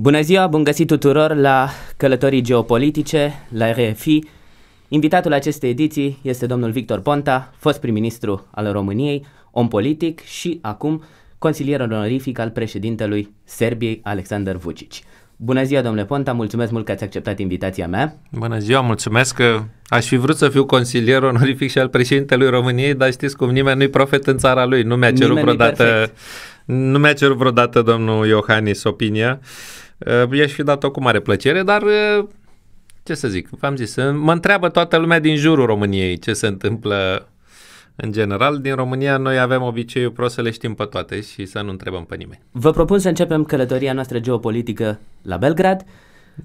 Bună ziua, bun găsit tuturor la Călătorii Geopolitice, la RFI. Invitatul acestei ediții este domnul Victor Ponta, fost prim-ministru al României, om politic și acum consilier onorific al președintelui Serbiei, Alexander Vucic. Bună ziua, domnule Ponta, mulțumesc mult că ați acceptat invitația mea. Bună ziua, mulțumesc că aș fi vrut să fiu consilier onorific și al președintelui României, dar știți cum nimeni nu-i profet în țara lui. Nu mi-a cerut nimeni vreodată nu mi-a cerut vreodată domnul Iohannis opinia Uh, i-aș fi dat-o cu mare plăcere, dar uh, ce să zic, v-am zis, uh, mă întreabă toată lumea din jurul României ce se întâmplă în general, din România noi avem obiceiul prost să le știm pe toate și să nu întrebăm pe nimeni. Vă propun să începem călătoria noastră geopolitică la Belgrad.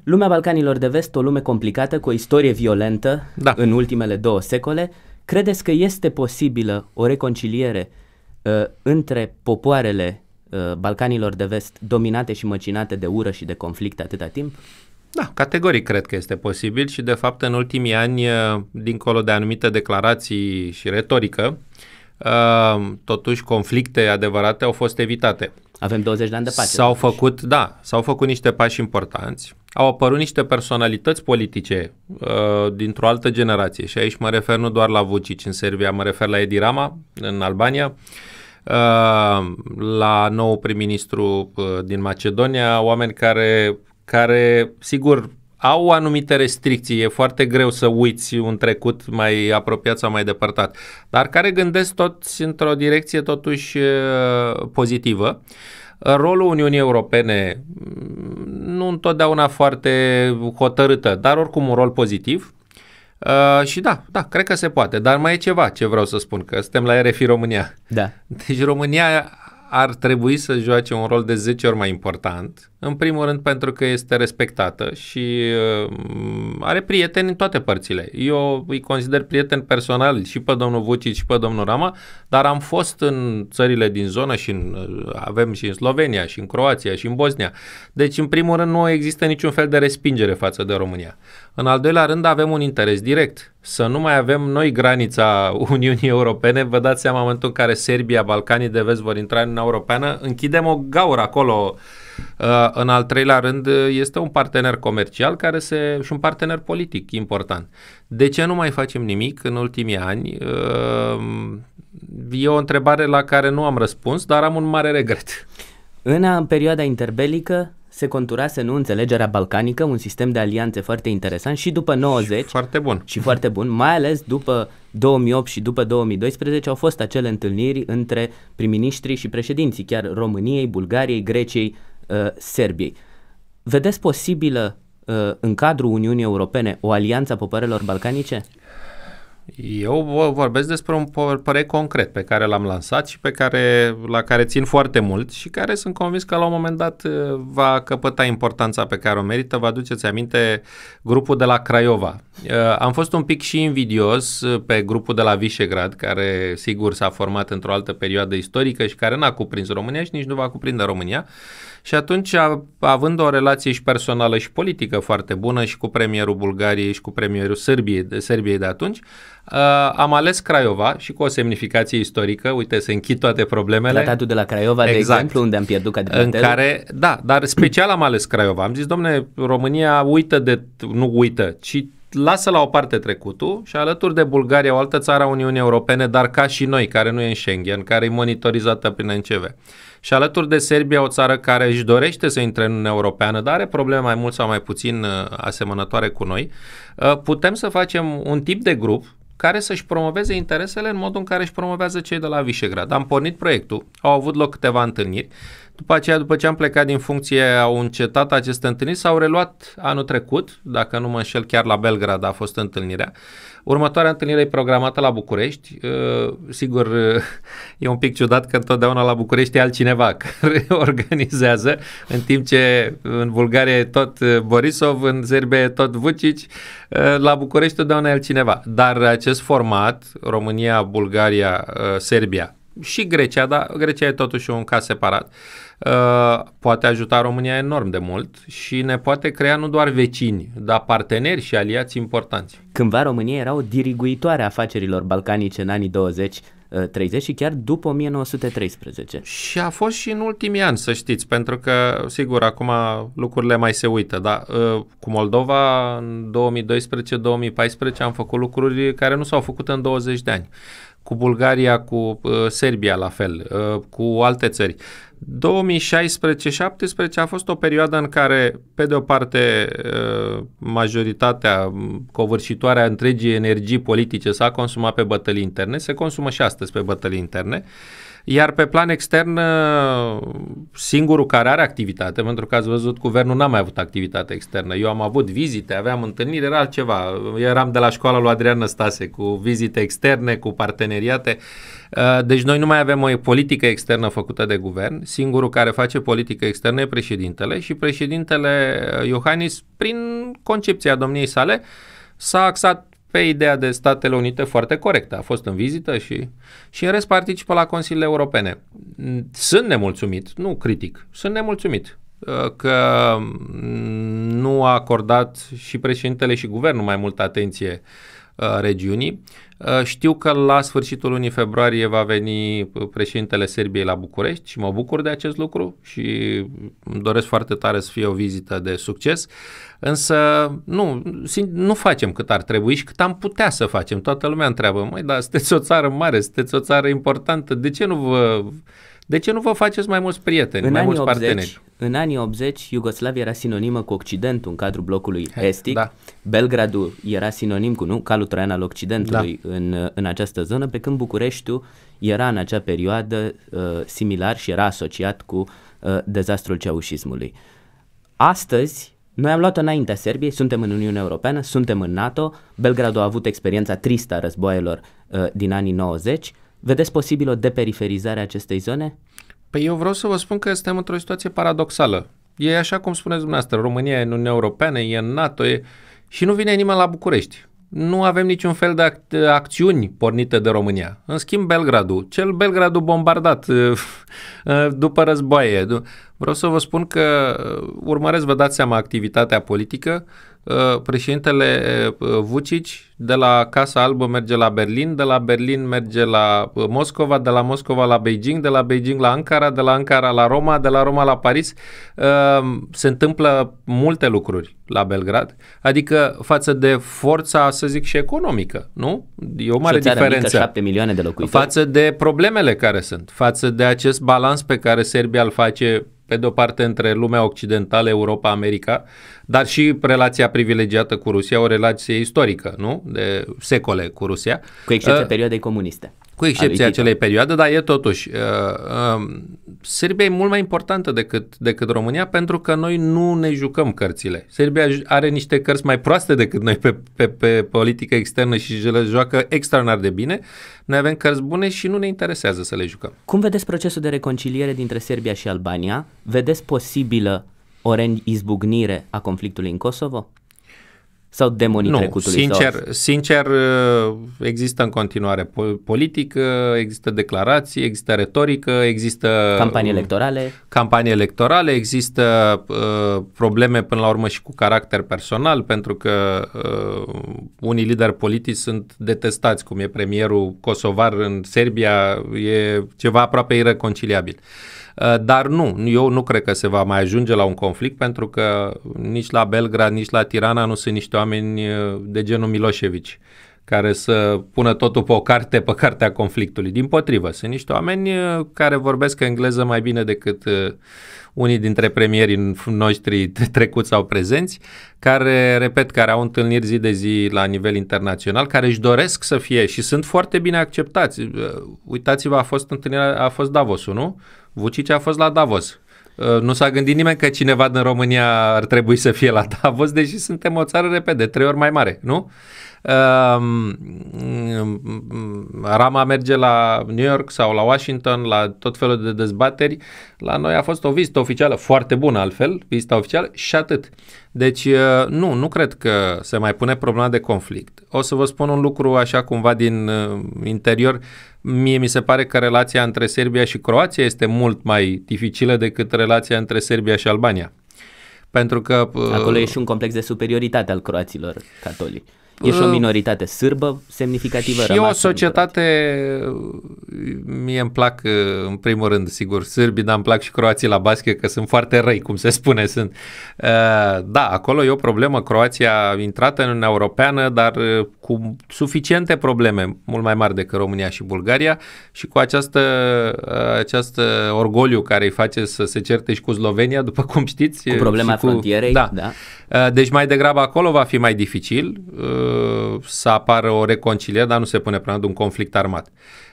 Lumea Balcanilor de Vest, o lume complicată, cu o istorie violentă da. în ultimele două secole. Credeți că este posibilă o reconciliere uh, între popoarele Uh, Balcanilor de vest dominate și măcinate de ură și de conflict atâta timp? Da, categoric cred că este posibil și de fapt în ultimii ani, uh, dincolo de anumite declarații și retorică, uh, totuși conflicte adevărate au fost evitate. Avem 20 de ani de pace. S-au făcut, da, s-au făcut niște pași importanți. Au apărut niște personalități politice uh, dintr-o altă generație și aici mă refer nu doar la Vucic în Serbia, mă refer la Edi Rama în Albania, uh, Uh, la nou prim-ministru uh, din Macedonia, oameni care, care sigur, au anumite restricții, e foarte greu să uiți un trecut mai apropiat sau mai depărtat, dar care gândesc toți într-o direcție totuși uh, pozitivă. Rolul Uniunii Europene mm, nu întotdeauna foarte hotărâtă, dar oricum un rol pozitiv Uh, și da, da, cred că se poate, dar mai e ceva ce vreau să spun, că suntem la RFI România. Da. Deci România ar trebui să joace un rol de 10 ori mai important în primul rând pentru că este respectată și uh, are prieteni în toate părțile. Eu îi consider prieten personal și pe domnul Vucic și pe domnul Rama, dar am fost în țările din zonă și în, uh, avem și în Slovenia și în Croația și în Bosnia. Deci în primul rând nu există niciun fel de respingere față de România. În al doilea rând avem un interes direct, să nu mai avem noi granița Uniunii Europene. Vă dați seama în momentul în care Serbia, Balcanii de Vest vor intra în Uniunea Europeană, închidem o gaură acolo Uh, în al treilea rând, uh, este un partener comercial care se, și un partener politic important. De ce nu mai facem nimic în ultimii ani? Uh, e o întrebare la care nu am răspuns, dar am un mare regret. În perioada interbelică, se conturase nu înțelegerea balcanică, un sistem de alianțe foarte interesant și după 90 și foarte bun. Și foarte bun, mai ales după 2008 și după 2012 au fost acele întâlniri între prim-ministrii și președinții chiar României, Bulgariei, Greciei, Uh, Serbiei. Vedeți posibilă uh, în cadrul Uniunii Europene o alianță a popoarelor balcanice? Eu vorbesc despre un proiect concret pe care l-am lansat și pe care, la care țin foarte mult și care sunt convins că la un moment dat uh, va căpăta importanța pe care o merită. Vă aduceți aminte grupul de la Craiova. Am fost un pic și invidios pe grupul de la Visegrad, care sigur s-a format într-o altă perioadă istorică și care n-a cuprins România și nici nu va cuprinde România. Și atunci, având o relație și personală și politică foarte bună și cu premierul Bulgariei și cu premierul Sârbiei de, Serbiei de atunci, uh, am ales Craiova și cu o semnificație istorică, uite, se închid toate problemele. Tratatul de la Craiova, exact. de exemplu, unde am pierdut ca de În care, da, dar special am ales Craiova. Am zis, domne, România uită de, nu uită, ci lasă la o parte trecutul și alături de Bulgaria, o altă țară a Uniunii Europene, dar ca și noi, care nu e în Schengen, care e monitorizată prin NCV. Și alături de Serbia, o țară care își dorește să intre în Uniunea Europeană, dar are probleme mai mult sau mai puțin uh, asemănătoare cu noi, uh, putem să facem un tip de grup care să-și promoveze interesele în modul în care își promovează cei de la Visegrad. Am pornit proiectul, au avut loc câteva întâlniri, după aceea, după ce am plecat din funcție, au încetat aceste întâlniri, s-au reluat anul trecut, dacă nu mă înșel chiar la Belgrad a fost întâlnirea, Următoarea întâlnire e programată la București. Uh, sigur, uh, e un pic ciudat că întotdeauna la București e altcineva care organizează, în timp ce în Bulgaria e tot uh, Borisov, în Serbia e tot Vucic, la București întotdeauna e altcineva. Dar acest format, România, Bulgaria, Serbia și Grecia, dar Grecia e totuși un caz separat, uh, Uh, poate ajuta România enorm de mult și ne poate crea nu doar vecini, dar parteneri și aliați importanți. Cândva România era o diriguitoare a afacerilor balcanice în anii 20, 30 uh, și chiar după 1913. Și a fost și în ultimii ani, să știți, pentru că, sigur, acum lucrurile mai se uită, dar uh, cu Moldova în 2012-2014 am făcut lucruri care nu s-au făcut în 20 de ani cu Bulgaria, cu uh, Serbia la fel, uh, cu alte țări. 2016-17 a fost o perioadă în care, pe de o parte, uh, majoritatea majoritatea covârșitoarea întregii energii politice s-a consumat pe bătălii interne, se consumă și astăzi pe bătălii interne. Iar pe plan extern, ă, singurul care are activitate, pentru că ați văzut, guvernul n-a mai avut activitate externă. Eu am avut vizite, aveam întâlniri, era altceva. Eu eram de la școala lui Adrian Năstase cu vizite externe, cu parteneriate. Ă, deci noi nu mai avem o politică externă făcută de guvern. Singurul care face politică externă e președintele și președintele ă, Iohannis, prin concepția domniei sale, s-a axat pe ideea de Statele Unite foarte corectă. A fost în vizită și, și în rest participă la Consiliile Europene. Mm, sunt nemulțumit, nu critic, sunt nemulțumit uh, că mm, nu a acordat și președintele și guvernul mai multă atenție uh, regiunii. Uh, știu că la sfârșitul lunii februarie va veni uh, președintele Serbiei la București și mă bucur de acest lucru și îmi doresc foarte tare să fie o vizită de succes, însă nu, nu facem cât ar trebui și cât am putea să facem. Toată lumea întreabă, măi, dar sunteți o țară mare, sunteți o țară importantă, de ce nu vă de ce nu vă faceți mai mulți prieteni, în mai mulți 80, parteneri? În anii 80, Iugoslavia era sinonimă cu Occidentul în cadrul blocului He, estic. Da. Belgradul era sinonim cu nu, calul Traian al Occidentului da. în, în această zonă, pe când Bucureștiul era în acea perioadă uh, similar și era asociat cu uh, dezastrul ceaușismului. Astăzi, noi am luat înaintea Serbiei, suntem în Uniunea Europeană, suntem în NATO, Belgradul a avut experiența tristă a războaielor uh, din anii 90, Vedeți posibil o deperiferizare a acestei zone? Păi eu vreau să vă spun că suntem într-o situație paradoxală. E așa cum spuneți dumneavoastră, România e în Uniunea Europeană, e în NATO e... și nu vine nimeni la București. Nu avem niciun fel de ac- acțiuni pornite de România. În schimb, Belgradul, cel Belgradul bombardat eh, după războaie. Vreau să vă spun că eh, urmăresc, vă dați seama, activitatea politică Uh, președintele uh, uh, Vucic de la Casa Albă merge la Berlin, de la Berlin merge la Moscova, de la Moscova la Beijing, de la Beijing la Ankara, de la Ankara la Roma, de la Roma la Paris. Se întâmplă multe lucruri la Belgrad, adică față de forța, să zic, și economică, nu? E o mare diferență. Mică, 7 milioane de locuitori. Față de problemele care sunt, față de acest balans pe care Serbia îl face pe de o parte între lumea occidentală, Europa, America, dar și relația privilegiată cu Rusia, o relație istorică, nu? De secole cu Rusia. Cu excepția uh, perioadei comuniste. Cu excepția adică. acelei perioade, dar e totuși. Uh, uh, Serbia e mult mai importantă decât, decât România pentru că noi nu ne jucăm cărțile. Serbia are niște cărți mai proaste decât noi pe, pe, pe politică externă și le joacă extraordinar de bine. Noi avem cărți bune și nu ne interesează să le jucăm. Cum vedeți procesul de reconciliere dintre Serbia și Albania? Vedeți posibilă o reizbucnire a conflictului în Kosovo? sau demonii nu, trecutului? Sincer, sau... sincer, uh, există în continuare politică, există declarații, există retorică, există... Campanii uh, electorale. Campanii electorale, există uh, probleme până la urmă și cu caracter personal, pentru că uh, unii lideri politici sunt detestați, cum e premierul Kosovar în Serbia, e ceva aproape irreconciliabil. Uh, Eh, dar nu, eu nu cred că se va mai ajunge la un conflict pentru că nici la Belgrad, nici la Tirana nu sunt niște oameni eh, de genul Milosevic care să pună totul pe o carte, pe cartea conflictului. Din potrivă, sunt niște oameni uh, care vorbesc engleză mai bine decât uh, unii dintre premierii noștri trecuți sau prezenți, care, repet, care au întâlniri zi de zi la nivel internațional, care își doresc să fie și sunt foarte bine acceptați. Uh, uitați-vă, a fost întâlnirea, a fost Davos, nu? Vucic a fost la Davos. Nu s-a gândit nimeni că cineva din România ar trebui să fie la Davos, deși suntem o țară repede, trei ori mai mare, nu? Ehm, mm, mm, Rama merge la New York sau la Washington, la tot felul de dezbateri. La noi a fost o vizită oficială foarte bună altfel, vizita oficială și atât. Deci eh, nu, nu cred că se mai pune problema de conflict. O să vă spun un lucru așa cumva din eh, interior. Mie mi se pare că relația între Serbia și Croația este mult mai dificilă decât relația între Serbia și Albania. Pentru că... Acolo eh, e și un complex de superioritate al croaților catolici. E și o uh, minoritate sârbă semnificativă Și o societate, mie îmi plac uh, în primul rând, sigur, sârbi, dar îmi plac și croații la basket că sunt foarte răi, cum se spune, sunt. Uh, da, acolo e o problemă, Croația a intrat în Uniunea Europeană, dar cu suficiente probleme, mult mai mari decât România și Bulgaria și cu această, această orgoliu care îi face să se certe și cu Slovenia, după cum știți. Cu problema cu, frontierei, da. da. Ă, deci mai degrabă acolo va fi mai dificil ă, să apară o reconciliere, dar nu se pune până un conflict armat.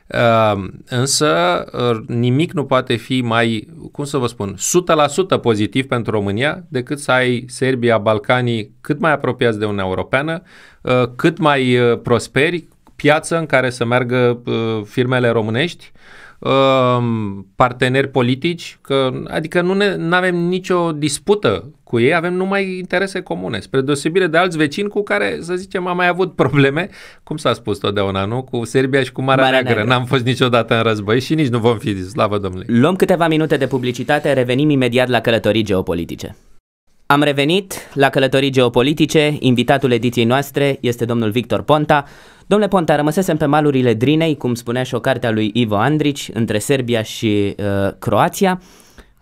Ehm, însă nimic nu poate fi mai, cum să vă spun, 100% pozitiv pentru România decât să ai Serbia, Balcanii cât mai apropiați de Uniunea Europeană, eh, cât mai eh, prosperi, piață în care să meargă eh, firmele românești, ehm, parteneri politici, că, adică nu ne, avem nicio dispută cu ei avem numai interese comune, spre deosebire de alți vecini cu care, să zicem, am mai avut probleme, cum s-a spus totdeauna, nu? Cu Serbia și cu Marea, Marea Neagră. Neagră. N-am fost niciodată în război și nici nu vom fi, slavă Domnului. Luăm câteva minute de publicitate, revenim imediat la călătorii geopolitice. Am revenit la călătorii geopolitice, invitatul ediției noastre este domnul Victor Ponta. Domnule Ponta, rămăsesem pe malurile Drinei, cum spunea și o carte a lui Ivo Andrici, între Serbia și uh, Croația.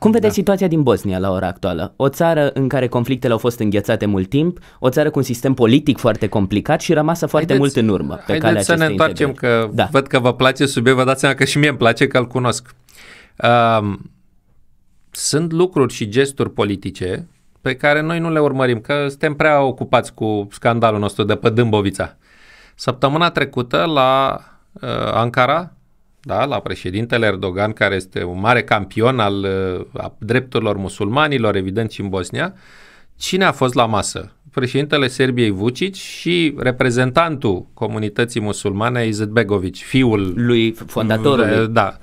Cum vedeți da. situația din Bosnia la ora actuală? O țară în care conflictele au fost înghețate mult timp, o țară cu un sistem politic foarte complicat și rămasă foarte haideți, mult în urmă. Pe haideți calea să ne întoarcem, că da. văd că vă place subiectul, vă dați seama că și mie îmi place că îl cunosc. Um, sunt lucruri și gesturi politice pe care noi nu le urmărim, că suntem prea ocupați cu scandalul nostru de pe Dâmbovița. Săptămâna trecută la uh, Ankara da, la președintele Erdogan, care este un mare campion al uh, a drepturilor musulmanilor, evident și în Bosnia, cine a fost la masă? Președintele Serbiei Vucic și reprezentantul comunității musulmane Izetbegovic, fiul lui fondatorului. Da.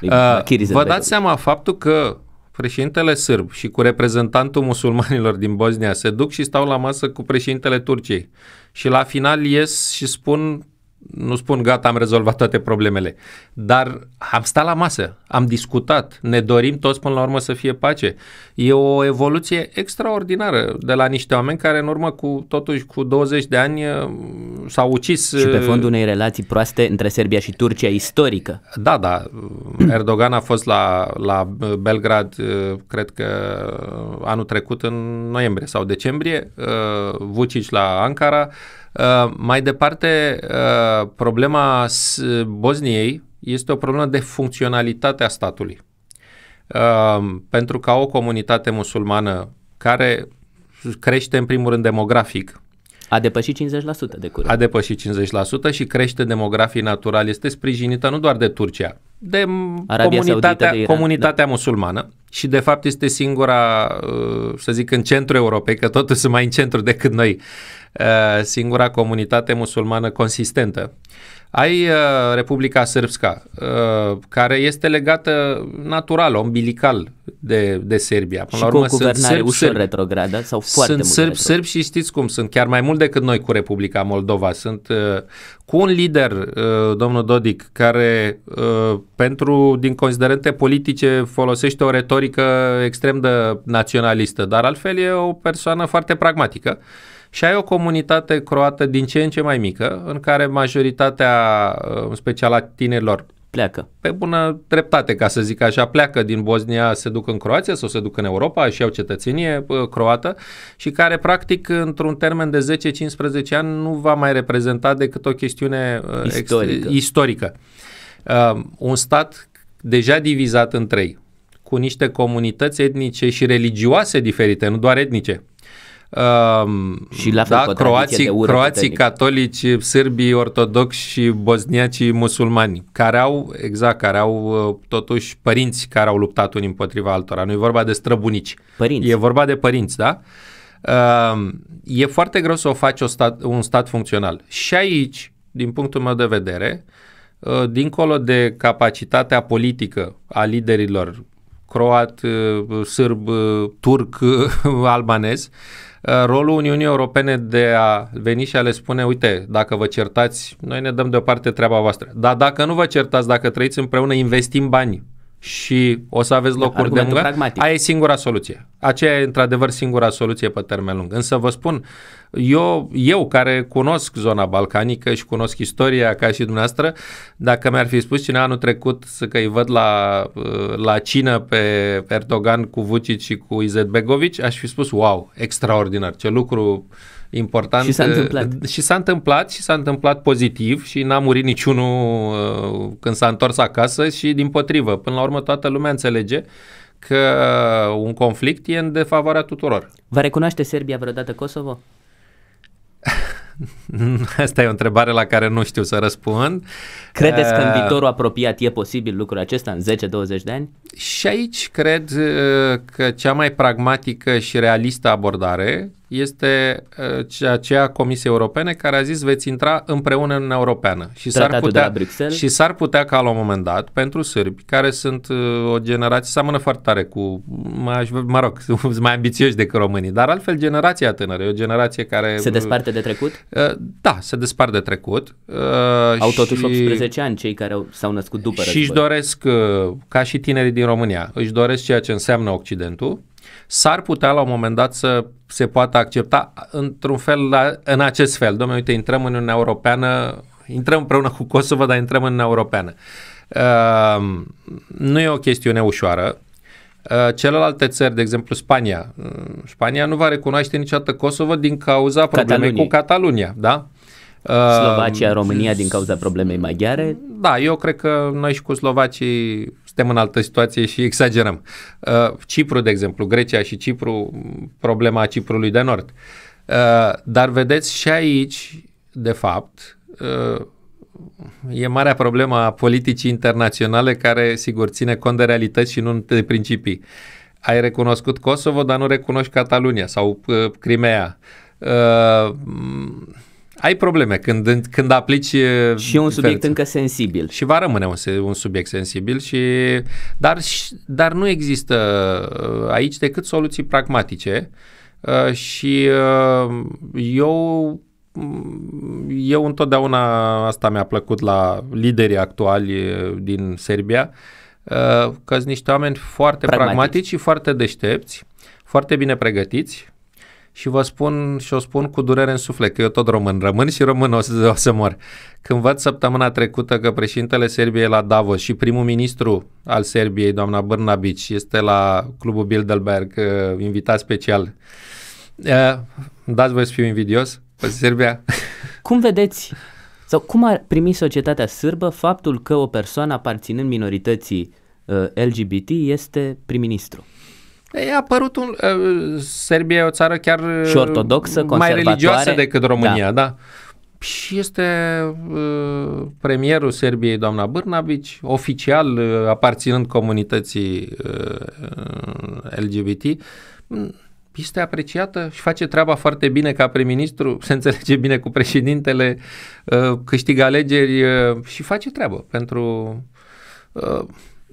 Lui uh, vă dați seama faptul că președintele sârb și cu reprezentantul musulmanilor din Bosnia se duc și stau la masă cu președintele Turciei. Și la final ies și spun nu spun gata, am rezolvat toate problemele, dar am stat la masă, am discutat, ne dorim toți până la urmă să fie pace. E o evoluție extraordinară de la niște oameni care în urmă cu totuși cu 20 de ani uh, s-au ucis. Și pe uh, fondul unei relații proaste între Serbia și Turcia istorică. Da, da. Erdogan a fost la, la Belgrad, uh, cred că anul trecut în noiembrie sau decembrie, Vucic la Ankara, Uh, mai departe, uh, problema Bosniei este o problemă de funcționalitate a statului. Uh, pentru ca o comunitate musulmană care crește în primul rând demografic, a depășit 50% de curând. A depășit 50% și crește demografii natural. Este sprijinită nu doar de Turcia, de Arabia comunitatea, de Iran, comunitatea da. musulmană și de fapt este singura, uh, să zic, în centru Europei, că totul sunt mai în centru decât noi, uh, singura comunitate musulmană consistentă. Ai uh, Republica Sârbska, uh, care este legată natural, ombilical de, de Serbia. Până și la urmă, cu o guvernare sârbi, ușor sârbi. retrogradă sau foarte Sunt sârbi, sârbi și știți cum, sunt chiar mai mult decât noi cu Republica Moldova. Sunt uh, cu un lider, uh, domnul Dodic, care uh, pentru, din considerente politice, folosește o retorică extrem de naționalistă, dar altfel e o persoană foarte pragmatică. Uh, și ai o comunitate croată din ce în ce mai mică, în care majoritatea, uh, în special a tinerilor, pleacă. Pe bună dreptate, ca să zic așa, pleacă din Bosnia, se duc în Croația sau se duc în Europa și au cetățenie uh, croată și care practic într-un termen de 10-15 ani nu va mai reprezenta decât o chestiune uh, istorică. Ex- istorică. Uh, un stat deja divizat în trei, cu niște comunități etnice și religioase diferite, nu doar etnice, și la fel, da, croații, de ură croații catolici, sârbii ortodoxi și bosniacii musulmani, care au, exact, care au uh, totuși părinți care au luptat unii împotriva altora. Nu e vorba de străbunici. Părinți. E vorba de părinți, da? e foarte greu să o faci o stat, un stat funcțional. Și aici, din punctul meu de vedere, uh, dincolo de capacitatea politică a liderilor croat, uh, sârb, turc, albanez, uh, Uh, rolul Uniunii Europene de a veni și a le spune, uite, dacă vă certați, noi ne dăm deoparte treaba voastră. Dar dacă nu vă certați, dacă trăiți împreună, investim bani și o să aveți da, locuri Argumentul de muncă, pragmatic. aia e singura soluție. Aceea e într-adevăr singura soluție pe termen lung. Însă vă spun, eu, eu care cunosc zona balcanică și cunosc istoria ca și dumneavoastră, dacă mi-ar fi spus cine anul trecut să că îi văd la, uh, la cină pe Erdogan cu Vucic și cu Izetbegovic, aș fi spus wow, extraordinar, ce lucru important. Și s-a uh, întâmplat. Și s-a întâmplat și s-a întâmplat pozitiv și n-a murit niciunul uh, când s-a întors acasă și din potrivă. Până la urmă toată lumea înțelege că uh, un conflict e în defavoarea tuturor. Va recunoaște Serbia vreodată Kosovo? Asta e o întrebare la care nu știu să răspund. Credeți că în viitorul apropiat e posibil lucrul acesta în 10-20 de ani? Și aici cred că cea mai pragmatică și realistă abordare este uh, a Comisiei Europene care a zis veți intra împreună în Europeană. Și s-ar, putea, și s-ar putea ca la un moment dat, pentru sârbi, care sunt uh, o generație, seamănă foarte tare cu, mă, mă rog, sunt mai ambițioși decât românii, dar altfel generația tânără, e o generație care... Se uh, desparte de trecut? Da, se desparte de trecut. Au și, totuși 18 ani cei care s-au născut după Și își doresc, ca și tinerii din România, își doresc ceea ce înseamnă Occidentul, s-ar putea la un moment dat să se poată accepta într-un fel, la, în acest fel. Domnule, uite, intrăm în Uniunea Europeană, intrăm împreună cu Kosovo, dar intrăm în Uniunea Europeană. Uh, nu e o chestiune ușoară. Ehm, celelalte țări, de exemplu Spania, Spania nu va recunoaște niciodată Kosovo din cauza problemei Catalunii. cu Catalunia, da? Uh, Ehm, Slovacia, România din cauza problemei maghiare? Da, eu cred că noi și cu slovacii suntem în altă situație și exagerăm. Ehm, Cipru, de exemplu, Grecia și Cipru, problema Ciprului de Nord. Ehm, dar vedeți și aici, de fapt, e marea problemă a politicii internaționale care, sigur, ține cont de realități și nu de principii. Ai recunoscut Kosovo, dar nu recunoști Catalunia sau Crimea. Uh, ai probleme când, când aplici... Și e un diferență. subiect încă sensibil. Și va rămâne un, un subiect sensibil, și dar, dar nu există uh, aici decât soluții pragmatice uh, și uh, eu mm, eu întotdeauna asta mi-a plăcut la liderii actuali din Serbia, că sunt niște oameni foarte pragmatici. pragmatici și foarte deștepți, foarte bine pregătiți, și vă spun și o spun cu durere în suflet că eu tot român rămân și român o să, o să mor. Când văd săptămâna trecută că președintele Serbiei la Davos și primul ministru al Serbiei, doamna Brnabic, este la clubul Bilderberg, uh, invitat special, uh, dați voi să fiu invidios pe Serbia. Cum vedeți sau cum a primi societatea sârbă faptul că o persoană aparținând minorității uh, LGBT este prim-ministru? E apărut un... Uh, Serbia e o țară chiar și ortodoxă, mai religioasă decât România, da. da. Și este uh, premierul Serbiei, doamna Bârnabici, oficial uh, aparținând comunității uh, LGBT. Este apreciată și face treaba foarte bine ca prim-ministru, se înțelege bine cu președintele, uh, câștigă alegeri uh, și face treabă pentru... Uh,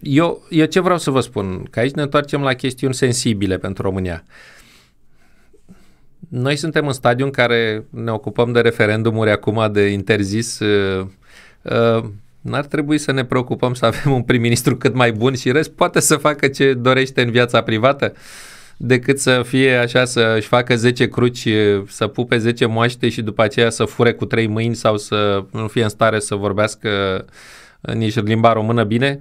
eu, eu ce vreau să vă spun, că aici ne întoarcem la chestiuni sensibile pentru România. Noi suntem în stadiu în care ne ocupăm de referendumuri acum, de interzis. Uh, uh, N-ar trebui să ne preocupăm să avem un prim-ministru cât mai bun și rest poate să facă ce dorește în viața privată decât să fie așa, să-și facă 10 cruci, uh, să pupe 10 moaște și după aceea să fure cu trei mâini sau să nu fie în stare să vorbească uh, nici limba română bine.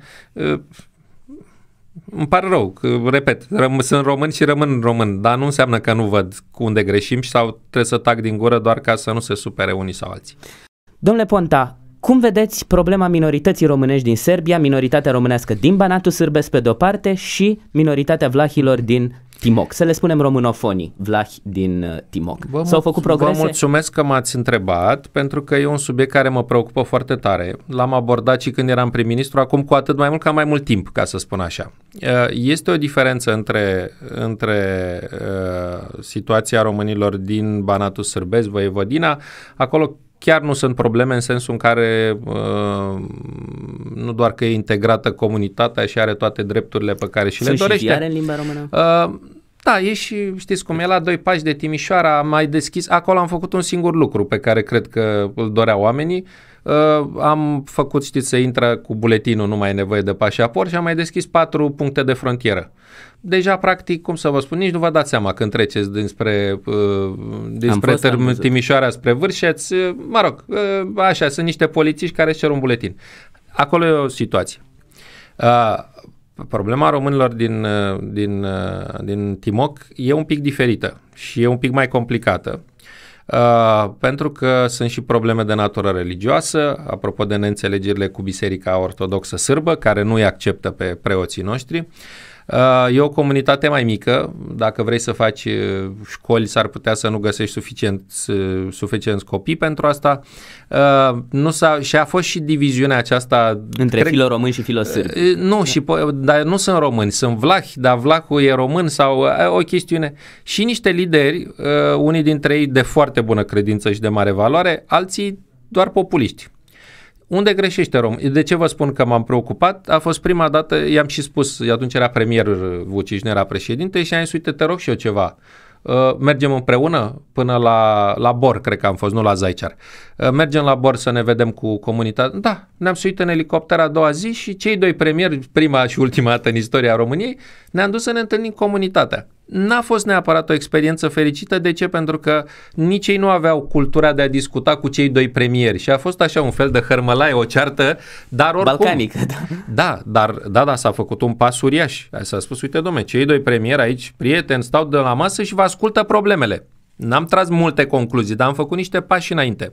Îmi pare rău, că, repet, răm- sunt român și rămân român, dar nu înseamnă că nu văd unde greșim sau trebuie să tac din gură doar ca să nu se supere unii sau alții. Domnule Ponta, cum vedeți problema minorității românești din Serbia, minoritatea românească din Banatul Sârbesc pe de-o parte și minoritatea vlahilor din Timoc? Să le spunem românofonii, vlahi din uh, Timoc. Vă S-au făcut progrese? Vă mulțumesc că m-ați întrebat, pentru că e un subiect care mă preocupă foarte tare. L-am abordat și când eram prim-ministru, acum cu atât mai mult, ca mai mult timp, ca să spun așa. Uh, este o diferență între, între uh, situația românilor din Banatul Sârbesc, Voievodina, acolo Chiar nu sunt probleme în sensul în care uh, nu doar că e integrată comunitatea și are toate drepturile pe care și sunt le dorește. Sunt și în limba română? Uh, da, e și știți cum e la doi pași de Timișoara, am mai deschis, acolo am făcut un singur lucru pe care cred că îl doreau oamenii. Uh, am făcut, știți, să intră cu buletinul, nu mai e nevoie de pașaport și am mai deschis patru puncte de frontieră. Uh, deja practic, cum să vă spun, nici nu vă dați seama când treceți dinspre, uh, dinspre fost, ter- Timișoara spre Vârșeț, uh, mă rog, uh, așa, sunt niște polițiști care își cer un buletin. Acolo e o situație. problema românilor din, din, din Timoc e un pic diferită și e un pic mai complicată. Uh, pentru că sunt și probleme de natură religioasă, apropo de neînțelegerile cu Biserica Ortodoxă Sârbă, care nu i acceptă pe preoții noștri. Uh, Uh, e o comunitate mai mică, dacă vrei să faci uh, școli s-ar putea să nu găsești suficienți, uh, suficienți copii pentru asta. Nu s-a, și a fost și diviziunea aceasta... Între cred, filo români și filo sârbi. Nu, da. și, dar nu sunt români, sunt vlahi, dar vlahul e român sau o chestiune. Și niște lideri, unii dintre ei de foarte bună credință și de mare valoare, alții doar populiști. Unde greșește rom? De ce vă spun că m-am preocupat? A fost prima dată, i-am și spus, atunci era premier Vucic, nu era președinte, și am zis, uite, te rog și eu ceva. Uh, mergem împreună până la, la Bor, cred că am fost, nu la Zaiciar. Uh, mergem la Bor să ne vedem cu comunitatea. Da, ne-am suit în elicopter a doua zi și cei doi premieri, prima și ultima dată în istoria României, ne-am dus să ne întâlnim comunitatea. N-a fost neapărat o experiență fericită. De ce? Pentru că nici ei nu aveau cultura de a discuta cu cei doi premieri și a fost așa un fel de hărmălaie, o ceartă, dar oricum... Balcanică, da. Da, dar, da, da, s-a făcut un pas uriaș. S-a spus, uite, domne, cei doi premieri aici, prieteni, stau de la masă și vă ascultă problemele. N-am tras multe concluzii, dar am făcut niște pași înainte.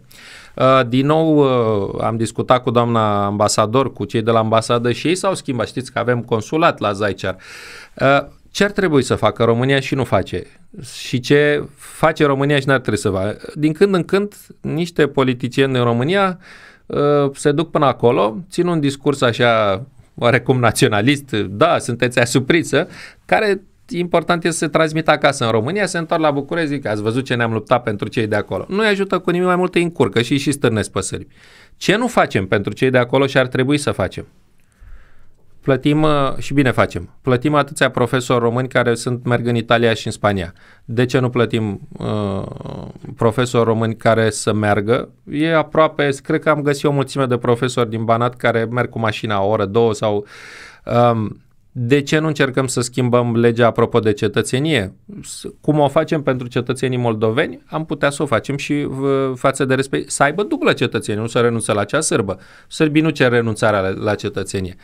Uh, din nou uh, am discutat cu doamna ambasador, cu cei de la ambasadă și ei s-au schimbat. Știți că avem consulat la Zaiciar. Uh, ce ar trebui să facă România și nu face și ce face România și n-ar trebui să facă. Din când în când, niște politicieni în România uh, se duc până acolo, țin un discurs așa oarecum naționalist, da, sunteți asupriță, care important este să se transmită acasă în România, se întorc la București, zic, ați văzut ce ne-am luptat pentru cei de acolo. Nu-i ajută cu nimic mai mult, îi încurcă și și stârnesc păsări. Ce nu facem pentru cei de acolo și ar trebui să facem? Plătim uh, și bine facem. Plătim atâția profesori români care sunt merg în Italia și în Spania. De ce nu plătim uh, profesori români care să meargă? E aproape, cred că am găsit o mulțime de profesori din Banat care merg cu mașina o oră, două sau... Um, de ce nu încercăm să schimbăm legea apropo de cetățenie? Cum o facem pentru cetățenii moldoveni, am putea să o facem și față de respect, să aibă dublă cetățenie, nu să renunțe la cea sârbă. Sârbii nu cer renunțarea la, la cetățenie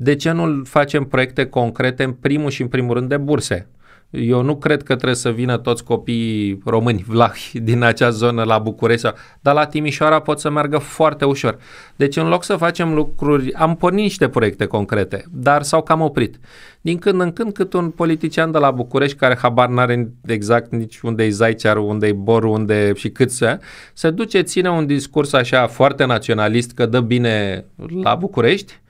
de ce nu facem proiecte concrete în primul și în primul rând de burse? Eu nu cred că trebuie să vină toți copiii români vlahi din acea zonă la București, sau, dar la Timișoara pot să meargă foarte ușor. Deci în loc să facem lucruri, am pornit niște proiecte concrete, dar s-au cam oprit. Din când în când cât un politician de la București care habar n-are exact nici unde e Zaiciar, unde e Boru, unde și cât să, se duce, ține un discurs așa foarte naționalist că dă bine la București,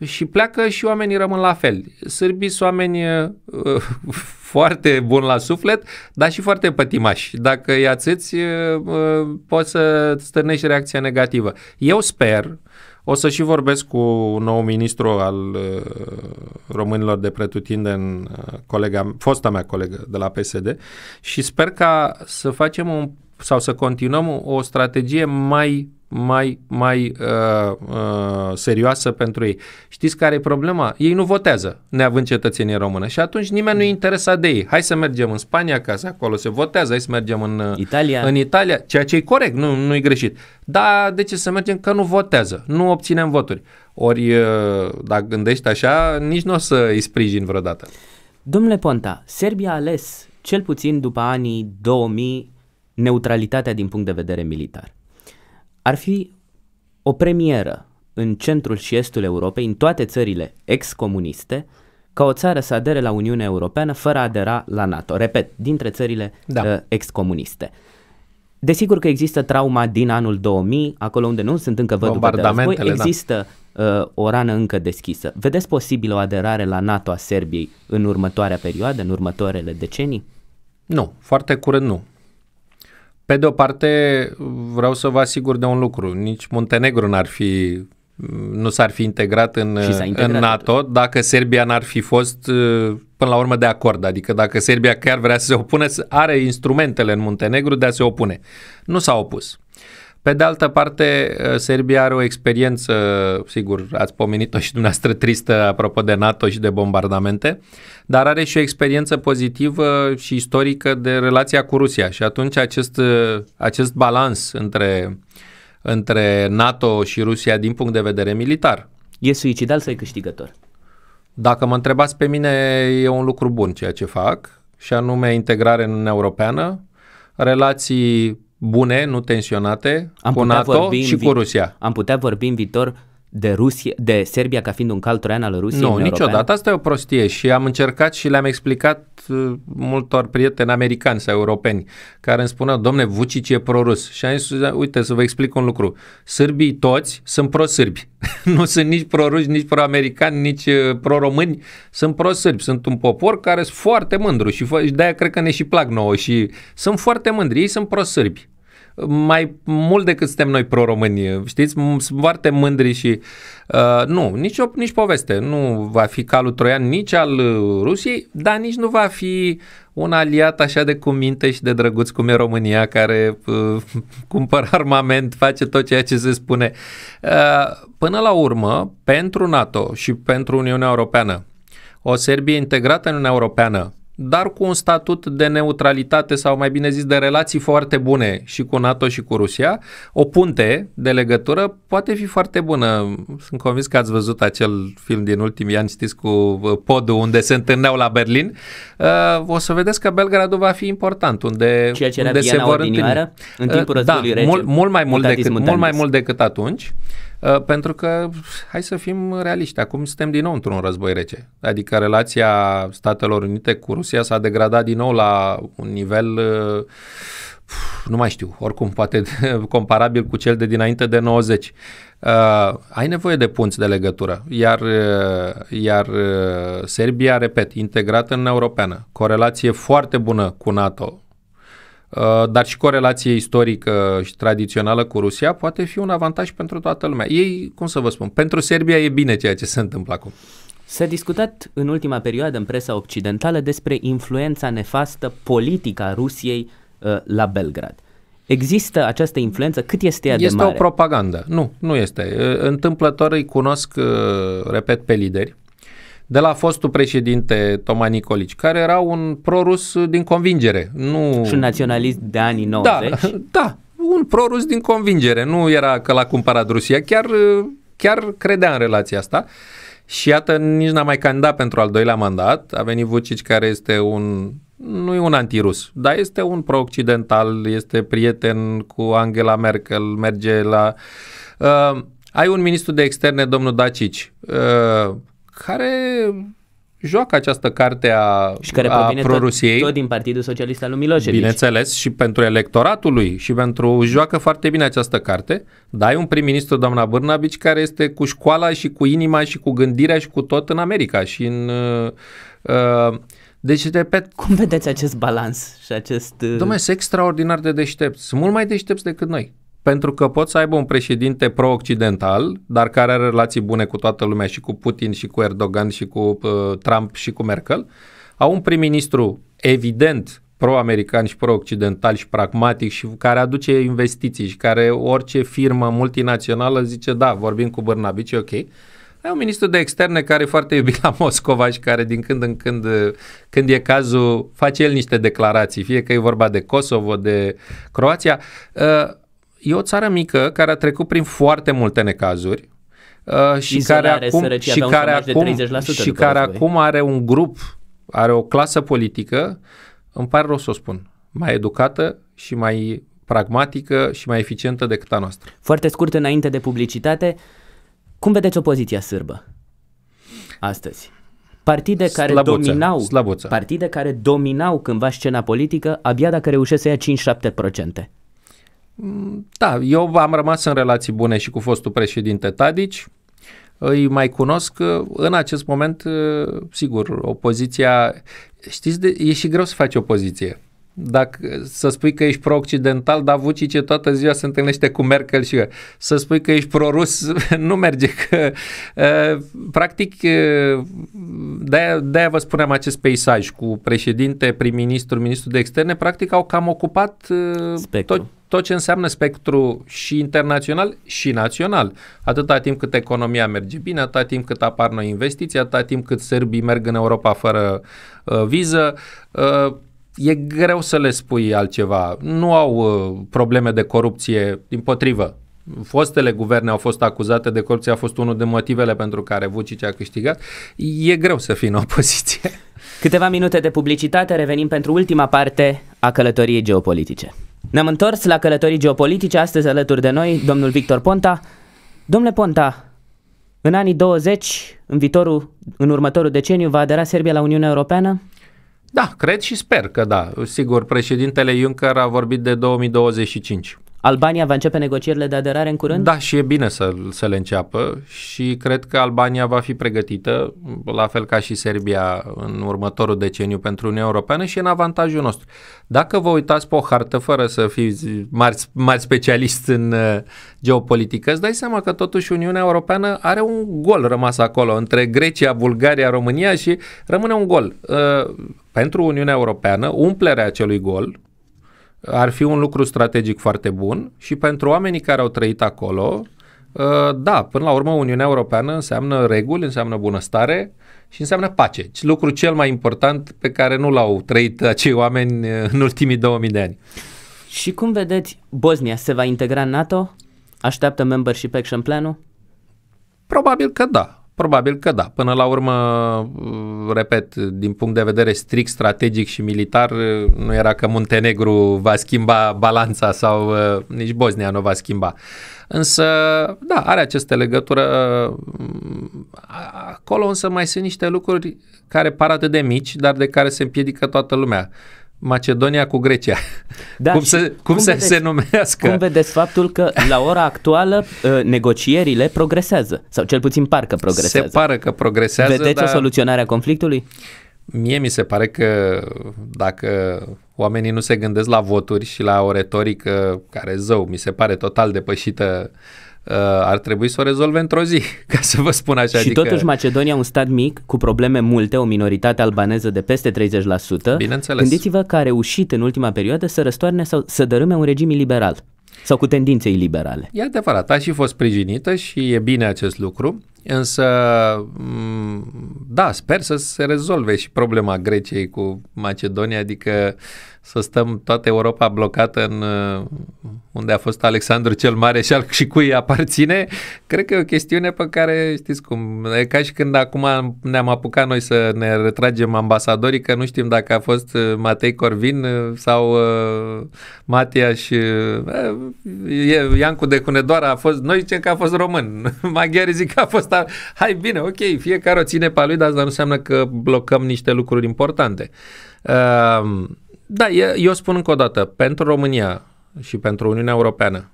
și pleacă și oamenii rămân la fel. Sârbii sunt oameni uh, foarte buni la suflet, dar și foarte pătimași. Dacă îi ațâți, uh, uh, poți să stârnești reacția negativă. Eu sper, o să și vorbesc cu un nou ministru al românilor de pretutindeni, colega, fosta mea colegă de la PSD, și sper ca să facem un sau să continuăm o strategie mai mai, mai uh, uh, serioasă pentru ei. Știți care e problema? Ei nu votează, neavând cetățenie română. Și atunci nimeni nu e interesat de ei. Hai să mergem în Spania, ca să acolo se votează, hai să mergem în uh, Italia, în Italia ceea ce e corect, nu, nu e greșit. Dar de ce să mergem? Că nu votează, nu obținem voturi. Ori, uh, dacă gândești așa, nici nu o să îi sprijin vreodată. Domnule Ponta, Serbia a ales, cel puțin după anii 2000, neutralitatea din punct de vedere militar ar fi o premieră în centrul și estul Europei, în toate țările ex-comuniste, ca o țară să adere la Uniunea Europeană fără a adera la NATO. Repet, dintre țările da. Uh, ex-comuniste. Desigur că există trauma din anul 2000, acolo unde nu sunt încă văduve de război, da. există da. uh, o rană încă deschisă. Vedeți posibil o aderare la NATO a Serbiei în următoarea perioadă, în următoarele decenii? Nu, foarte curând nu. Pe de o parte, vreau să vă asigur de un lucru. Nici Muntenegru n-ar fi nu s-ar fi integrat în, integrat în NATO atunci. dacă Serbia n-ar fi fost uh, până la urmă de acord. Adică dacă Serbia chiar vrea să se opune, are instrumentele în Muntenegru de a se opune. Nu s-a opus. Pe de altă parte, uh, Serbia are o experiență, sigur, ați pomenit-o și dumneavoastră tristă apropo de NATO și de bombardamente, dar are și o experiență pozitivă și istorică de relația cu Rusia și atunci acest, uh, acest balans între, între NATO și Rusia din punct de vedere militar. E suicidal să e câștigător? Dacă mă întrebați pe mine, e un lucru bun ceea ce fac și anume integrare în Uniunea Europeană, relații bune, nu tensionate, am cu NATO și cu Rusia. Am putea vorbi în viitor de, Rusie, de Serbia ca fiind un cal troian al Rusiei Nu, niciodată. Asta e o prostie și am încercat și le-am explicat uh, multor prieteni americani sau europeni care îmi spuneau, domne, Vucic e prorus. Și am zis, uite, să vă explic un lucru. Sârbii toți sunt prosârbi. nu sunt nici proruși, nici proamericani, nici pro uh, proromâni. Sunt prosârbi. Sunt un popor care sunt foarte mândru și, și de-aia cred că ne și plac nouă și sunt foarte mândri. Ei sunt prosârbi mai mult decât suntem noi pro-români, știți? Sunt foarte mândri și uh, nu, nici, o, nici poveste. Nu va fi calul troian nici al uh, Rusiei, dar nici nu va fi un aliat așa de cuminte și de drăguț cum e România, care uh, cumpără armament, face tot ceea ce se spune. Uh, până la urmă, pentru NATO și pentru Uniunea Europeană, o Serbie integrată în Uniunea Europeană, dar cu un statut de neutralitate sau mai bine zis de relații foarte bune și cu NATO și cu Rusia, o punte de legătură poate fi foarte bună. Sunt convins că ați văzut acel film din ultimii ani, știți, cu uh, podul unde se întâlneau la Berlin. Uh, o să vedeți că Belgradul va fi important, unde, Ceea ce unde se vor întâlni. În timpul uh, da, războiului da, rece, mult, mult, mai mult decât, mult mai mult decât atunci. Uh, pentru că, hai să fim realiști, acum suntem din nou într-un război rece. Adică relația Statelor Unite cu Rusia s-a degradat din nou la un nivel uh, nu mai știu, oricum, poate comparabil cu cel de dinainte de 90. Uh, ai nevoie de punți de legătură, iar, uh, iar Serbia, repet, integrată în Europeană, relație foarte bună cu NATO, Uh, dar și corelație istorică și tradițională cu Rusia poate fi un avantaj pentru toată lumea. Ei, cum să vă spun, pentru Serbia e bine ceea ce se întâmplă acum. S-a discutat în ultima perioadă în presa occidentală despre influența nefastă politică a Rusiei uh, la Belgrad. Există această influență? Cât este ea este de mare? Este o propagandă. Nu, nu este. Întâmplător îi cunosc, uh, repet, pe lideri de la fostul președinte Toma Nicolici, care era un prorus din convingere. Nu... Și un naționalist de anii 90. Da, da un prorus din convingere. Nu era că l-a cumpărat Rusia, chiar, chiar credea în relația asta. Și iată, nici n-a mai candidat pentru al doilea mandat. A venit Vucic, care este un nu e un antirus, dar este un pro-occidental, este prieten cu Angela Merkel, merge la... Uh, ai un ministru de externe, domnul Dacici, uh, care joacă această carte a, și care a Prorusiei. Tot, tot din Partidul Socialist al lui Milosevic. Bineînțeles, și pentru electoratul lui și pentru... joacă foarte bine această carte. Dar ai un prim-ministru, doamna Bârnabici, care este cu școala și cu inima și cu gândirea și cu tot în America și în... Uh, uh, deci, repet... Cum vedeți acest balans și acest... Uh... Domnule, sunt extraordinar de deștepți. Sunt mult mai deștepți decât noi pentru că poți să aibă un președinte pro-occidental, dar care are relații bune cu toată lumea și cu Putin și cu Erdogan și cu uh, Trump și cu Merkel, au un prim-ministru evident pro-american și pro-occidental și pragmatic și care aduce investiții și care orice firmă multinațională zice da, vorbim cu Bărnabici, ok. Ai un ministru de externe care e foarte iubit la Moscova și care din când în când, când e cazul, face el niște declarații, fie că e vorba de Kosovo, de Croația. Uh, e o țară mică care a trecut prin foarte multe necazuri uh, și care acum, sărăcia, și care acum, și care acum are un grup, are o clasă politică, îmi pare rău să o spun, mai educată și mai pragmatică și mai eficientă decât a noastră. Foarte scurt, înainte de publicitate, cum vedeți opoziția sârbă astăzi? Partide care slabuță, dominau, slabuță. partide care dominau cândva scena politică, abia dacă reușesc să ia 5-7%. Mm, da, eu am rămas în relații bune și cu fostul președinte Tadici, îi mai cunosc. Uh, în acest moment, uh, sigur, opoziția, știți, de, e și greu să faci opoziție dacă, să spui că ești pro-occidental, dar Vucic toată ziua se întâlnește cu Merkel și eu. Să spui că ești pro-rus, nu merge. Că, practic, de-aia, de vă spuneam acest peisaj cu președinte, prim-ministru, ministru de externe, practic au cam ocupat tot, tot ce înseamnă spectru și internațional și național. Atâta timp cât economia merge bine, atâta timp cât apar noi investiții, atâta timp cât sârbii merg în Europa fără uh, viză, uh, e greu să le spui altceva. Nu au uh, probleme de corupție, din potrivă. Fostele guverne au fost acuzate de corupție, a fost unul de motivele pentru care Vucici a câștigat. E greu să fii în opoziție. Câteva minute de publicitate, revenim pentru ultima parte a călătoriei geopolitice. Ne-am întors la călătorii geopolitice, astăzi alături de noi domnul Victor Ponta. Domnule Ponta, în anii 20, în, viitorul, în următorul deceniu, va adera Serbia la Uniunea Europeană? Da, cred și sper că da. Sigur, președintele Juncker a vorbit de 2025. Albania va începe negocierile de aderare în curând? Da, și e bine să, să le înceapă și cred că Albania va fi pregătită, la fel ca și Serbia în următorul deceniu pentru Uniunea Europeană și în avantajul nostru. Dacă vă uitați pe o hartă fără să fiți mari, mari specialist în uh, geopolitică, îți dai seama că totuși Uniunea Europeană are un gol rămas acolo între Grecia, Bulgaria, România și rămâne un gol. Uh, pentru Uniunea Europeană, umplerea acelui gol ar fi un lucru strategic foarte bun și pentru oamenii care au trăit acolo, uh, da, până la urmă Uniunea Europeană înseamnă reguli, înseamnă bunăstare și înseamnă pace. Deci, lucru cel mai important pe care nu l-au trăit acei oameni uh, în ultimii 2000 de ani. Și cum vedeți, Bosnia se va integra în NATO? Așteaptă membership action planul? Probabil că da. Probabil că da. Până la urmă, repet, din punct de vedere strict strategic și militar, nu era că Muntenegru va schimba balanța sau uh, nici Bosnia nu va schimba. Însă, da, are aceste legătură. Uh, acolo însă mai sunt niște lucruri care par atât de mici, dar de care se împiedică toată lumea. Macedonia cu Grecia. Da, cum să, cum cum vedeți, se numească? Cum vedeți faptul că la ora actuală ă, negocierile progresează? Sau cel puțin par că progresează. Se pare că progresează, Vedeți dar... o soluționare a conflictului? Mie mi se pare că dacă oamenii nu se gândesc la voturi și la o retorică care, zău, mi se pare total depășită uh, Uh, ar trebui să o rezolve într-o zi, ca să vă spun așa. Și adică... totuși Macedonia, un stat mic, cu probleme multe, o minoritate albaneză de peste 30%, Bineînțeles. gândiți-vă că a reușit în ultima perioadă să răstoarne sau să dărâme un regim liberal sau cu tendințe liberale. E adevărat, a și fost sprijinită și e bine acest lucru, însă mm, da, sper să se rezolve și problema Greciei cu Macedonia, adică uh, să stăm toată Europa blocată în uh, unde a fost Alexandru cel Mare și, al, și cui aparține, cred că e o chestiune pe care, știți cum, e ca și când acum ne-am apucat noi să ne retragem ambasadorii, că nu știm dacă a fost uh, Matei Corvin uh, sau uh, Matia și uh, Iancu de Cunedoara a fost, noi zicem că a fost român, maghiari zic că a fost, a, hai bine, ok, fiecare o ține pe lui, dar asta nu înseamnă că blocăm niște lucruri importante. Uh, da, eu spun încă o dată, pentru România și pentru Uniunea Europeană,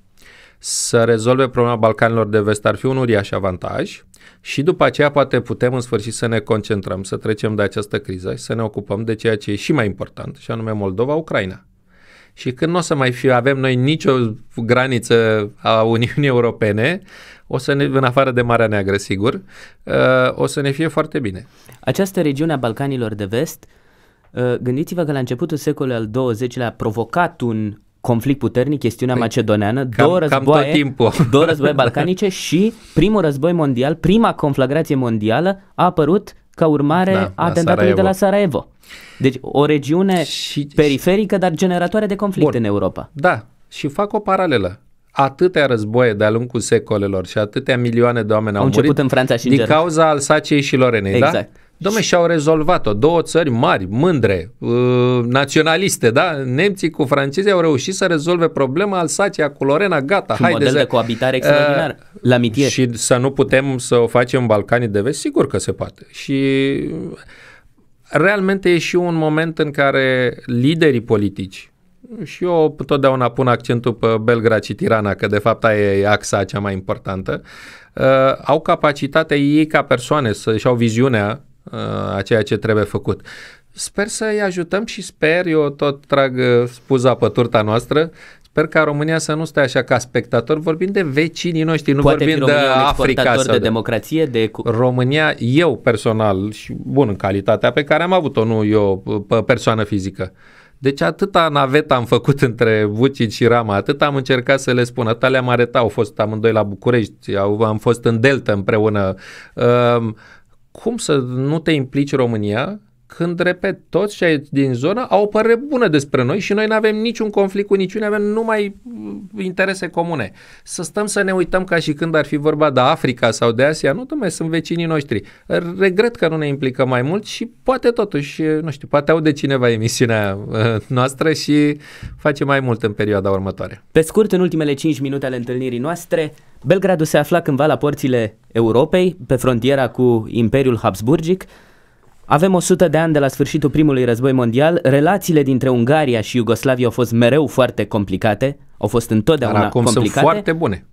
să rezolve problema Balcanilor de vest ar fi un uriaș avantaj și după aceea poate putem în sfârșit să ne concentrăm, să trecem de această criză și să ne ocupăm de ceea ce e și mai important, și anume Moldova-Ucraina. Și când nu o să mai fi, avem noi nicio graniță a Uniunii Europene, o să ne, în afară de Marea Neagră, sigur, uh, o să ne fie foarte bine. Această regiune a Balcanilor de Vest uh, Uh, gândiți-vă că la începutul secolului al XX-lea a provocat un conflict puternic, chestiunea păi, macedoneană, cam, două războaie, cam tot două războaie balcanice și primul război mondial, prima conflagrație mondială a apărut ca urmare da, a atentatului de la Sarajevo. Deci o regiune și, periferică, dar generatoare de conflict bun, în Europa. Da, și fac o paralelă. Atâtea războaie de-a lungul secolelor și atâtea milioane de oameni au, au murit în Franța și din în cauza Alsaciei și Lorenei, da? exact. da? Domne, și-au rezolvat-o. Două țări mari, mândre, uh, naționaliste, da? Nemții cu francezii au reușit să rezolve problema Alsația cu Lorena, gata, și haide model de coabitare extraordinar, uh, la mitie. Și să nu putem să o facem în Balcanii de vest, sigur că se poate. Și realmente e și un moment în care liderii politici, și eu totdeauna pun accentul pe Belgrad și Tirana, că de fapt aia e axa cea mai importantă, uh, au capacitatea ei ca persoane să și au viziunea Uh, a ceea ce trebuie făcut. Sper să-i ajutăm și sper, eu tot trag uh, spuza pe turta noastră, Sper ca România să nu stea așa ca spectator, vorbim de vecinii noștri, nu Poate vorbim fi de Africa. Sau de, de democrație, de... România, eu personal, și bun, în calitatea pe care am avut-o, nu eu, pe persoană fizică. Deci atâta navet am făcut între Vucic și Rama, atât am încercat să le spun, atâta le-am arătat, au fost amândoi la București, au, am fost în Delta împreună. Uh, cum să nu te implici România când, repet, toți cei din zonă au o părere bună despre noi și noi nu avem niciun conflict cu niciunii, avem numai interese comune. Să stăm să ne uităm ca și când ar fi vorba de Africa sau de Asia, nu, domnule, sunt vecinii noștri. Regret că nu ne implicăm mai mult și poate totuși, nu știu, poate aude cineva emisiunea uh, noastră și face mai mult în perioada următoare. Pe scurt, în ultimele 5 minute ale întâlnirii noastre, Belgradul se afla cândva la porțile Europei, pe frontiera cu Imperiul Habsburgic, avem 100 de ani de la sfârșitul primului război mondial, relațiile dintre Ungaria și Iugoslavia au fost mereu foarte complicate, au fost întotdeauna Dar acum complicate. sunt foarte bune.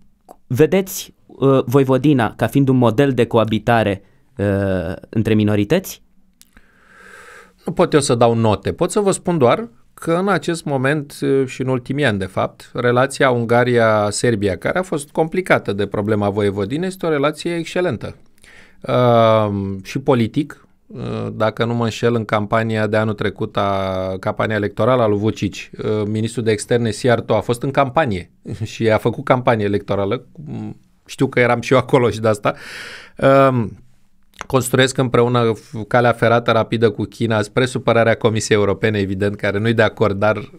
Vedeți uh, Voivodina ca fiind un model de coabitare uh, între minorități? Nu pot eu să dau note, pot să vă spun doar că în acest moment uh, și în ultimii ani, de fapt, relația Ungaria-Serbia, care a fost complicată de problema Voievodine, este o relație excelentă. Uh, și politic, Uh, dacă nu mă înșel, în campania de anul trecut, a, campania electorală a lui Vucici, uh, ministrul de externe Siarto a fost în campanie și a făcut campanie electorală. Mm, știu că eram și eu acolo și de asta. Um, construiesc împreună calea ferată rapidă cu China spre supărarea Comisiei Europene, evident, care nu-i de acord, dar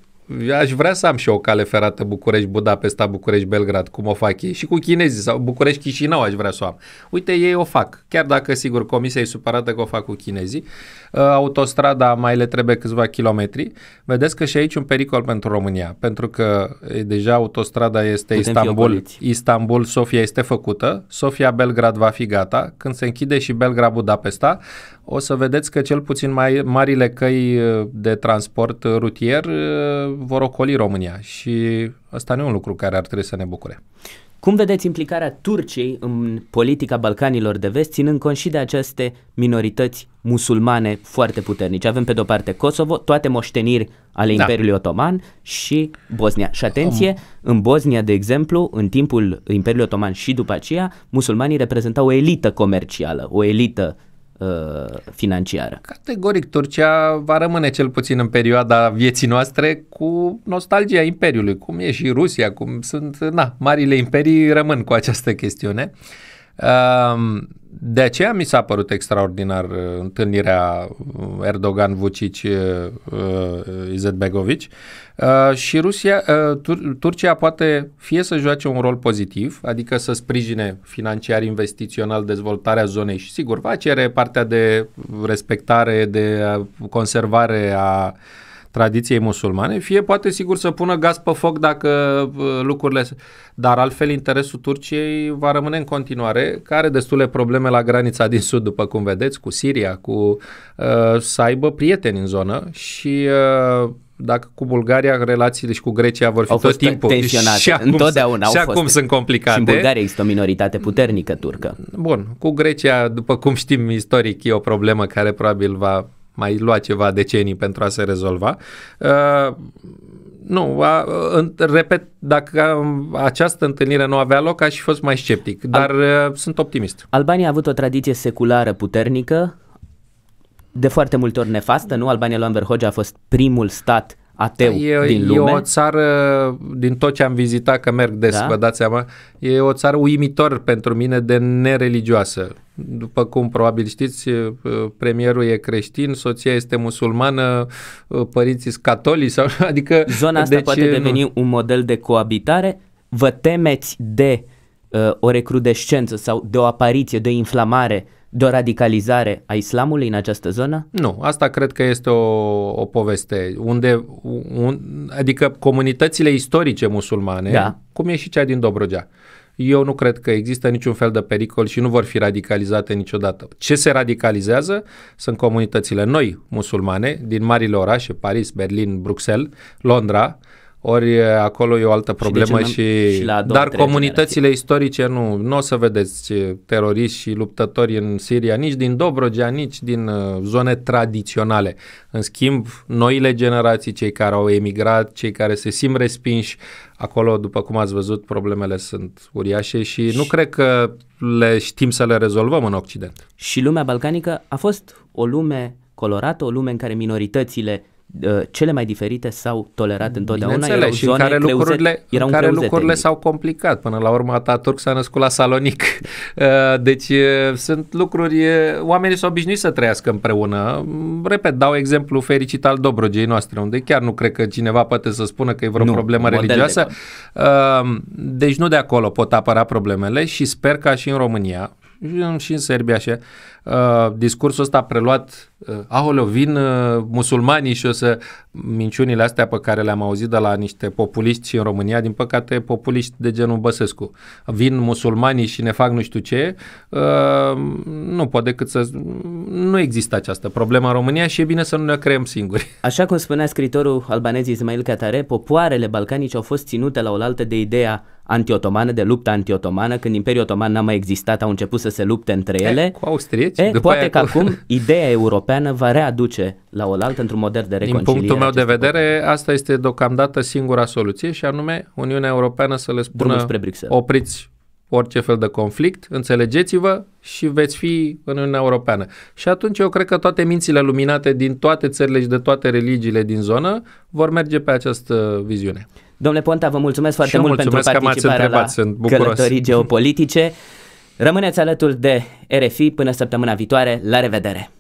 aș vrea să am și o cale ferată București-Budapesta, București-Belgrad, cum o fac ei. Și cu chinezii sau București-Chișinău aș vrea să o am. Uite, ei o fac. Chiar dacă, sigur, comisia e supărată că o fac cu chinezii. Uh, autostrada mai le trebuie câțiva kilometri. Vedeți că și aici un pericol pentru România, pentru că deja autostrada este Putem Istanbul. Istanbul, Sofia este făcută. Sofia-Belgrad va fi gata. Când se închide și Belgrad-Budapesta, o să vedeți că cel puțin mai marile căi uh, de transport uh, rutier uh, vor ocoli România și ăsta nu e un lucru care ar trebui să ne bucure. Cum vedeți implicarea Turciei în politica Balcanilor de vest, ținând cont și de aceste minorități musulmane foarte puternice? Avem pe de-o parte Kosovo, toate moșteniri ale da. Imperiului Otoman și Bosnia. Și atenție, um. în Bosnia, de exemplu, în timpul Imperiului Otoman și după aceea, musulmanii reprezentau o elită comercială, o elită Uh, financiară. Categoric, Turcia va rămâne cel puțin în perioada vieții noastre cu nostalgia imperiului, cum e și Rusia, cum sunt, na, marile imperii rămân cu această chestiune. Um, de aceea mi s-a părut extraordinar uh, întâlnirea uh, Erdogan-Vucic uh, Izetbegovici și Rusia, Tur- Turcia poate fie să joace un rol pozitiv, adică să sprijine financiar investițional dezvoltarea zonei și sigur va cere partea de respectare, de conservare a uh, tradiției musulmane, fie poate sigur să pună gaz pe foc dacă uh, lucrurile... Dar altfel interesul Turciei va rămâne în continuare, care are destule probleme la granița din sud, după cum vedeți, cu Siria, cu uh, să aibă prieteni în zonă și uh, dacă cu Bulgaria relațiile și cu Grecia vor fi au tot fost timpul tensionate. Și acum, Întotdeauna și acum fost. sunt complicate. Și în Bulgaria există o minoritate puternică turcă. Bun, cu Grecia, după cum știm istoric, e o problemă care probabil va mai lua ceva decenii pentru a se rezolva. Uh, nu, a, în, repet, dacă această întâlnire nu avea loc, aș fi fost mai sceptic, dar Al- uh, sunt optimist. Albania a avut o tradiție seculară puternică, de foarte multe ori nefastă, nu? Albania lui Anver a fost primul stat ateu păi, e, din lume. E o țară, din tot ce am vizitat, că merg des, da? vă dați seama, e o țară uimitor pentru mine de nereligioasă. După cum probabil știți, premierul e creștin, soția este musulmană, părinții sunt catolici, sau, adică... Zona asta deci, poate nu. deveni un model de coabitare? Vă temeți de uh, o recrudescență sau de o apariție, de o inflamare uh, de o radicalizare a islamului în această zonă? Nu, asta cred că este o, o poveste. Unde, un, adică comunitățile istorice musulmane, da. cum e și cea din Dobrogea, eu nu cred că există niciun fel de pericol și nu vor fi radicalizate niciodată. Ce se radicalizează sunt comunitățile noi musulmane din marile orașe, Paris, Berlin, Bruxelles, Londra, ori acolo e o altă problemă și... și, și la dar comunitățile istorice nu, nu o să vedeți teroriști și luptători în Siria, nici din Dobrogea, nici din zone tradiționale. În schimb, noile generații, cei care au emigrat, cei care se simt respinși, acolo, după cum ați văzut, problemele sunt uriașe și, și nu cred că le știm să le rezolvăm în Occident. Și lumea balcanică a fost o lume colorată, o lume în care minoritățile Uh, cele mai diferite s-au tolerat mm, întotdeauna. Erau și în care lucrurile, erau în care lucrurile s-au complicat. Până la urmă Ataturk s-a născut la Salonic. Uh, deci uh, sunt lucruri, oamenii s-au obișnuit să trăiască împreună. Mm, repet, dau exemplu fericit al Dobrogei noastre, unde chiar nu cred că cineva poate să spună că e vreo nu, problemă religioasă. De deci nu de acolo pot apăra problemele și sper ca și în România, în, și în Serbia așa, uh, discursul ăsta preluat, uh, vin uh, musulmanii și o să, minciunile astea pe care le-am auzit de la niște populiști și în România, din păcate populiști de genul Băsescu, vin musulmanii și ne fac nu știu ce, uh, nu pot decât să, nu există această problemă în România și e bine să nu ne creăm singuri. Așa cum spunea scritorul albanez Ismail Catare, popoarele balcanice au fost ținute la oaltă de ideea antiotomană, de luptă antiotomană, când Imperiul Otoman n-a mai existat, au început să se lupte între ele. E, cu austrieci. E, poate că cu... acum ideea europeană va readuce la oaltă într-un model de reconciliere. Din punctul meu de vedere, probleme. asta este deocamdată singura soluție și anume Uniunea Europeană să le spună opriți orice fel de conflict, înțelegeți-vă și veți fi în Uniunea Europeană. Și atunci eu cred că toate mințile luminate din toate țările și de toate religiile din zonă vor merge pe această viziune. Domnule Ponta, vă mulțumesc foarte mult mulțumesc pentru participarea la sunt călătorii geopolitice. Rămâneți alături de RFI până săptămâna viitoare. La revedere!